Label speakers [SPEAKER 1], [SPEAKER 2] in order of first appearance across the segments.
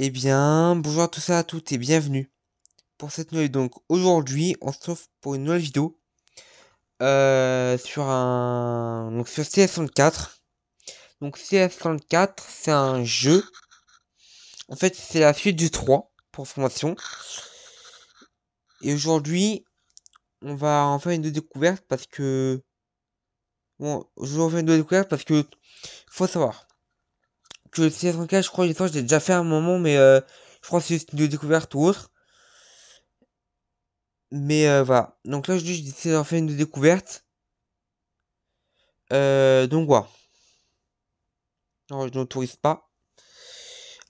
[SPEAKER 1] Eh bien, bonjour à tous et à toutes et bienvenue pour cette nouvelle. Donc aujourd'hui, on se retrouve pour une nouvelle vidéo euh, sur un donc sur CS34. Donc CS34, c'est un jeu. En fait, c'est la suite du 3 pour formation. Et aujourd'hui, on va en faire une découverte parce que bon, je vais en faire une découverte parce que faut savoir que cs 5K, je crois, je l'ai déjà fait un moment, mais euh, je crois que c'est une découverte ou autre. Mais euh, voilà. Donc là, je dis, c'est d'en faire une découverte. Euh, donc voilà. Non, je n'autorise pas.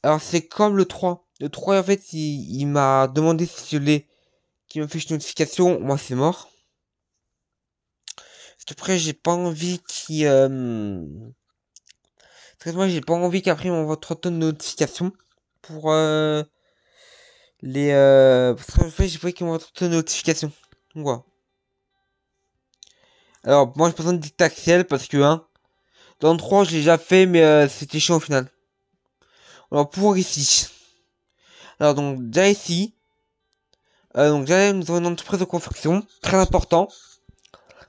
[SPEAKER 1] Alors, c'est comme le 3. Le 3, en fait, il, m'a demandé si je l'ai. qu'il me fait une notification. Moi, c'est mort. Parce près j'ai pas envie qu'il. Parce que moi, j'ai pas envie qu'après on voit 3 tonnes de notifications pour euh, les. Euh, parce que en fait, j'ai pas envie qu'on voit 3 tonnes de notifications. Donc voilà. Alors, moi, je présente de dictaxelle parce que, hein, dans 3, j'ai déjà fait, mais euh, c'était chiant au final. Alors, pour ici. Alors, donc, déjà ici. Euh, donc, déjà, nous avons une entreprise de construction. Très important.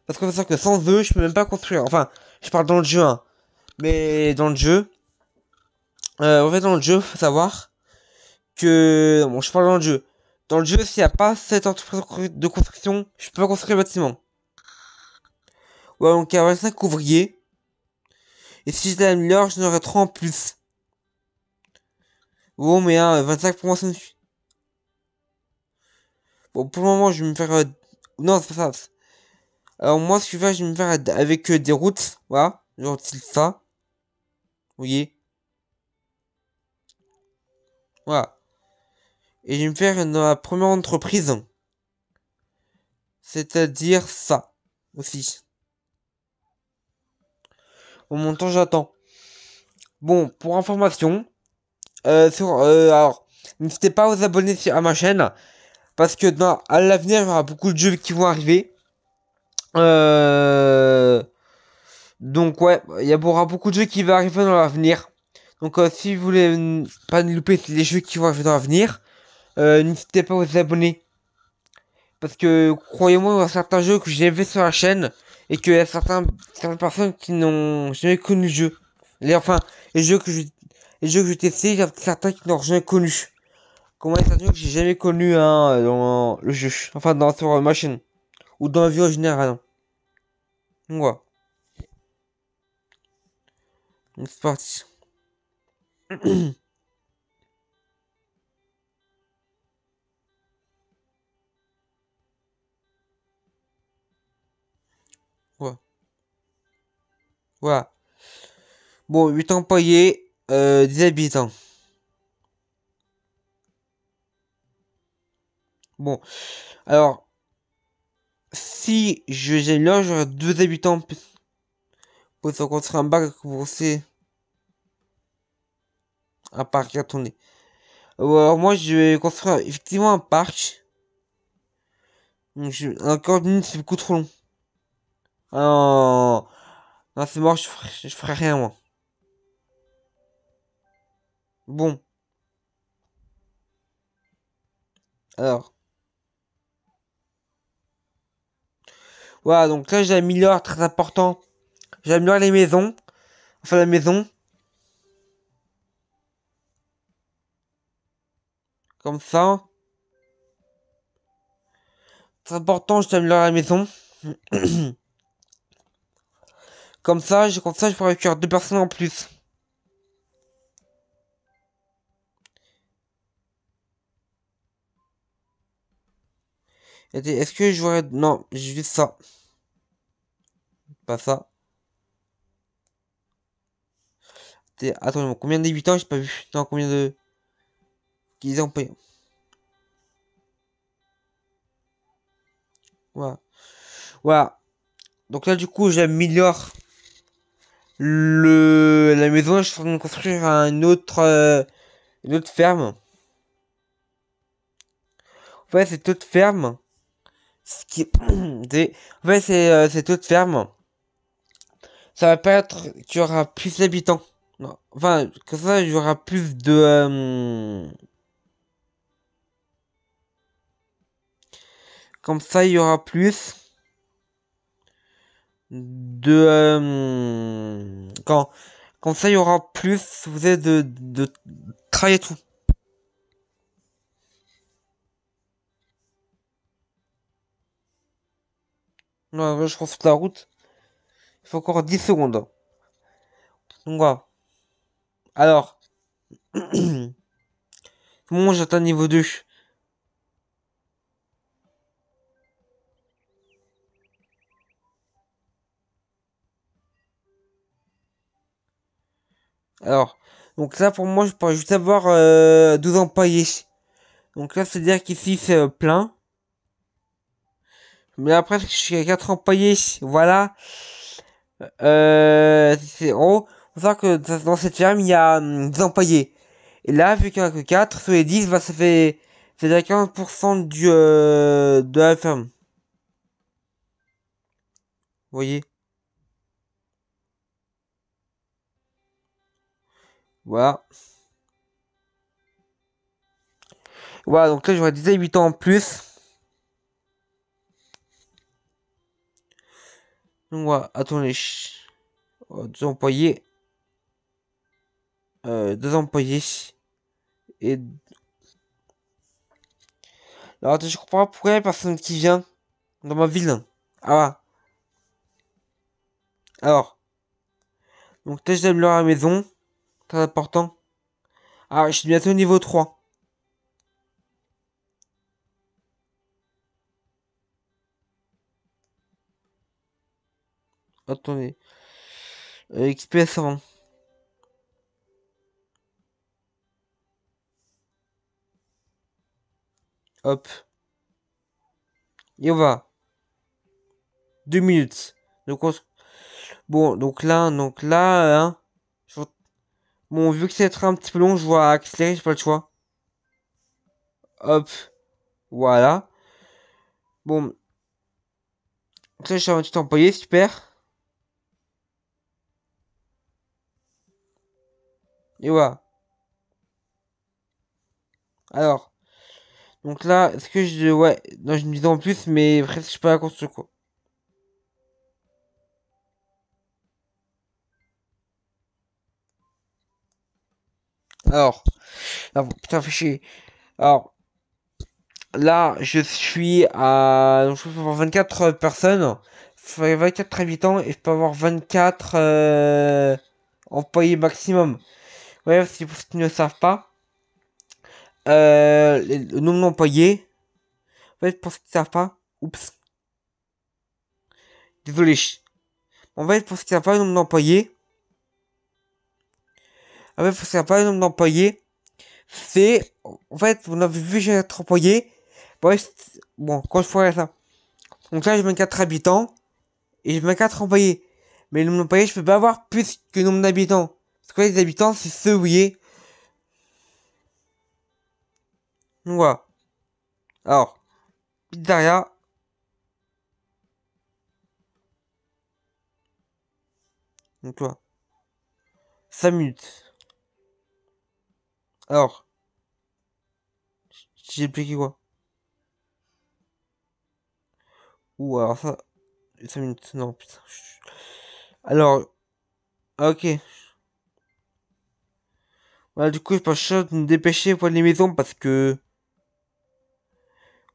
[SPEAKER 1] Parce qu'on va que sans eux, je peux même pas construire. Enfin, je parle dans le jeu, hein. Mais dans le jeu, euh, en fait, dans le jeu, faut savoir que, bon, je parle dans le jeu. Dans le jeu, s'il n'y a pas cette entreprise de construction, je peux pas construire le bâtiment. Ouais, donc il y a 25 ouvriers. Et si je meilleur je n'aurais 3 en plus. Bon, mais hein, 25 pour moi, ça me suffit. Bon, pour le moment, je vais me faire... Euh, non, c'est pas ça. Alors moi, ce que je vais, je vais me faire euh, avec des routes. Voilà, genre ça voyez Voilà. Et je vais me faire une la euh, première entreprise. C'est-à-dire ça aussi. Au montant, j'attends. Bon, pour information, euh, sur, euh, alors, n'hésitez pas à vous abonner à ma chaîne. Parce que dans, à l'avenir, il y aura beaucoup de jeux qui vont arriver. Euh... Donc ouais, il y aura beaucoup de jeux qui vont arriver dans l'avenir. Donc euh, si vous voulez pas louper les jeux qui vont arriver dans l'avenir, euh, n'hésitez pas à vous abonner. Parce que croyez-moi, il y a certains jeux que j'ai vu sur la chaîne et qu'il y a certains, certaines personnes qui n'ont jamais connu le jeu. Les, enfin, les jeux que je, les jeux que j'ai testés, il y a certains qui n'ont jamais connu. Comment est y que j'ai jamais connu hein, dans le jeu, enfin dans sur ma chaîne ou dans la vie en général. Donc c'est parti. ouais. Voilà. Bon, 8 employés, euh, 10 habitants. Bon, alors, si j'ai une j'aurai 2 habitants pour se construire un bac vous c'est un parc, attendez. Alors moi je vais construire effectivement un parc. Donc, Encore une c'est beaucoup trop long. Alors... Non, c'est mort, je ferai... je ferai rien moi. Bon. Alors. Voilà, donc là j'améliore, très important. J'améliore les maisons. Enfin la maison. ça. C'est important, je t'aime la maison. comme ça, je, comme ça, je pourrais cuire deux personnes en plus. Est-ce que je voudrais Non, j'ai vu ça. Pas ça. Attends, combien d'habitants J'ai pas vu. Non, combien de ont Voilà. Voilà. Donc là, du coup, j'améliore le la maison. Je suis en train de construire un autre, euh, une autre ferme. Ouais, c'est cette autre ferme, ce qui, est... en fait, c'est euh, cette autre ferme. Ça va être qu'il y aura plus d'habitants. Enfin, que ça, il y aura plus de. Euh, Comme ça, il y aura plus de... Euh, quand, ça, il y aura plus, vous êtes de, de, tout. je pense la route. Il faut encore 10 secondes. Hein. Donc voilà. Alors. bon, j'atteins niveau 2. Alors, donc là pour moi, je pourrais juste avoir euh, 12 employés. Donc là, c'est-à-dire qu'ici c'est euh, plein. Mais après, je suis à 4 employés, voilà. Euh, c'est en haut. On sait que dans cette ferme, il y a 12 hum, 10 employés. Et là, vu qu'il n'y en a que 4, sur les 10, bah, ça fait, c'est 40% du, euh, de la ferme. Vous voyez? Voilà. Voilà, donc là j'aurais 18 ans en plus. Donc voilà, attendez. Oh, deux employés. Euh, deux employés. Et... Alors je comprends pas pourquoi a personne qui vient dans ma ville. Ah Alors. Donc là je leur maison très important. Ah, je suis bientôt au niveau 3. Attendez. Euh, XP Hop. Et on va. Deux minutes. Donc on... Bon, donc là, donc là, hein. Bon, vu que c'est être un petit peu long, je vois accélérer, j'ai pas le choix. Hop. Voilà. Bon. Ça, je suis un petit employé, super. Et voilà. Alors. Donc là, est-ce que je... Ouais, non, je me disais en plus, mais presque, je suis pas la construire quoi. Alors, là, ah, putain, fichier. Alors, là, je suis à, donc, je peux avoir 24 euh, personnes, 24 habitants, et je peux avoir 24 euh, employés maximum. Ouais, c'est pour ceux qui ne savent pas. Euh, le nombre d'employés. En fait, pour ceux qui ne savent pas, oups. Désolé. En fait, pour ceux qui ne savent pas, le nombre d'employés, n'y ah a pas le nombre d'employés, c'est, en fait, on a vu, j'ai 4 employé, bon, bon, quand je ferai ça. Donc là, j'ai 24 habitants, et j'ai 24 employés. Mais le nombre d'employés, je peux pas avoir plus que le nombre d'habitants. Parce que les habitants, c'est ceux où il voilà. Alors, pizzeria. Donc voilà. 5 minutes. Alors. J'ai expliqué quoi Ou alors ça. 5 minutes. Non, putain. Alors. Ah, ok. Voilà, du coup, je pense que je me dépêcher pour les maisons parce que.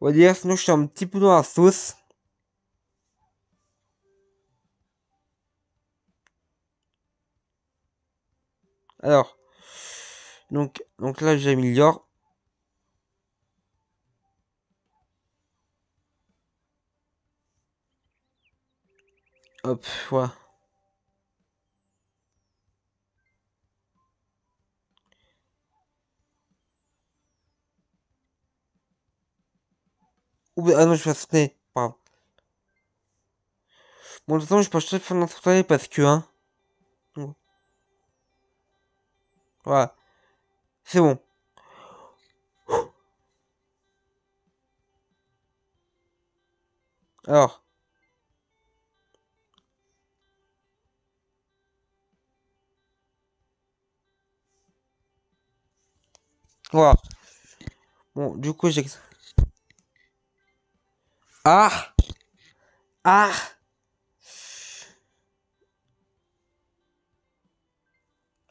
[SPEAKER 1] On va dire, sinon je suis un petit peu dans la sauce. Alors. Donc, donc là, j'améliore. Hop, voilà. Ou ah non, je vais installer, pardon. Bon, de toute façon, je pense que je vais l'installer parce que, hein. Voilà. C'est bon. Alors. Bon, du coup, j'ai... Ah Ah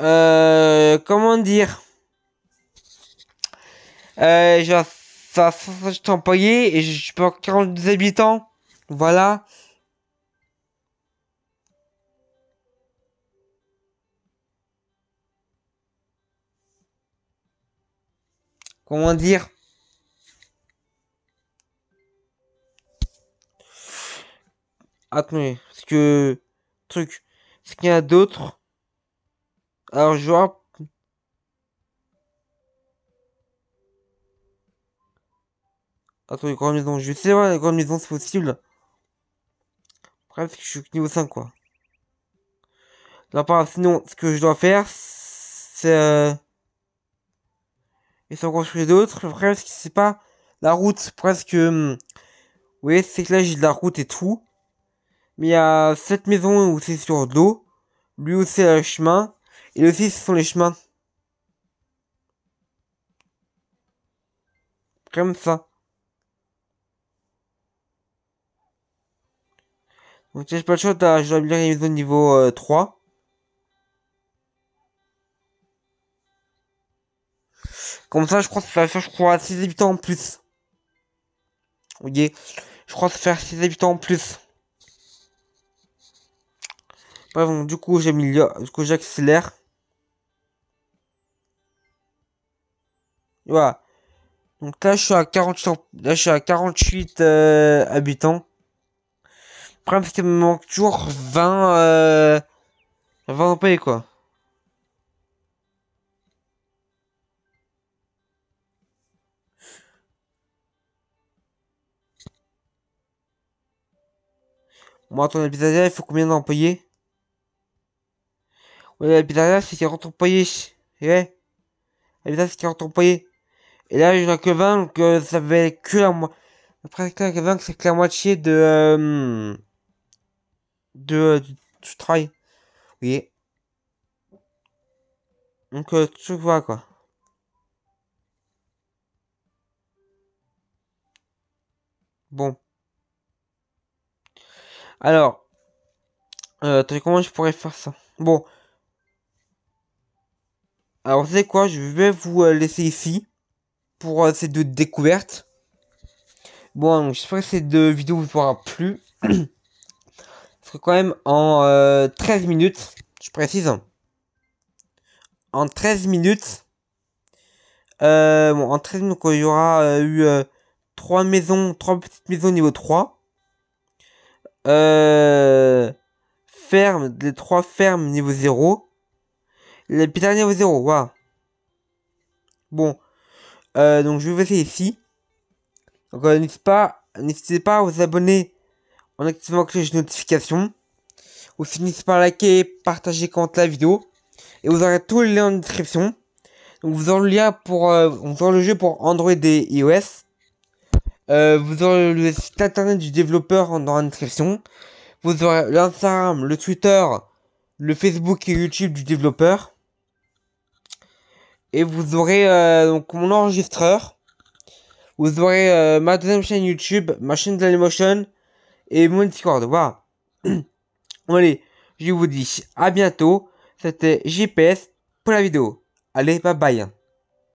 [SPEAKER 1] Euh... Comment dire euh, j'ai 150 employés et je suis 42 habitants. Voilà. Comment dire Attendez, ce que... Truc. ce qu'il y a d'autres Alors, je vois Attends, les grandes maisons. Je sais, ouais, les grandes maisons, c'est possible. Bref, je suis niveau 5, quoi. Là, par sinon, ce que je dois faire, c'est... Euh... Et sans construire d'autres. presque c'est pas la route, presque... Euh, vous voyez, c'est que là, j'ai de la route et tout. Mais il y a cette maison où c'est sur l'eau. Lui aussi, c'est le chemin. Et aussi aussi, ce sont les chemins. Comme ça. Donc si j'ai pas le choix, je dois bien arriver niveau 3. Euh, Comme ça, je crois que ça va faire, je crois, 6 habitants en plus. Ok. Je crois que ça faire 6 habitants en plus. Bref, donc, du coup, j'améliore. Du coup, j'accélère. Voilà. Donc là, je suis à 48, là, je suis à 48 euh, habitants problème, c'est qu'il me manque toujours 20... Euh, 20 OP, quoi. Moi, ton épisode il faut combien d'employés Ouais, la c'est 40 employés. Ouais. La pizzeria, c'est 40 employés. Et là, j'en ai que 20, que euh, ça fait que la moitié. Après, que 20, c'est que la moitié de... Euh de, euh, du, travail. Oui. Donc, euh, tu vois quoi. Bon. Alors. Euh, comment je pourrais faire ça Bon. Alors, vous savez quoi Je vais vous euh, laisser ici. Pour ces deux découvertes. Bon, j'espère que deux vidéos vous aura plu. quand même, en 13 euh, minutes, je précise, en 13 minutes, euh, bon, en 13 minutes, il y aura euh, eu euh, trois maisons, trois petites maisons niveau 3. Euh, ferme, les trois fermes niveau 0. Les petites niveau 0, Voilà Bon. donc je vais vous ici. Donc pas, n'hésitez pas à vous abonner en activant la cloche de notification. Vous finissez par liker, et partager, quand la vidéo. Et vous aurez tous les liens en description. Donc vous aurez le lien pour, euh, vous le jeu pour Android et iOS. Euh, vous aurez le site internet du développeur dans la description. Vous aurez l'Instagram, le Twitter, le Facebook et YouTube du développeur. Et vous aurez euh, donc mon enregistreur. Vous aurez ma deuxième chaîne YouTube, ma chaîne Dailymotion, et mon Discord. Voilà. Allez, je vous dis à bientôt. C'était GPS pour la vidéo. Allez, bye bye.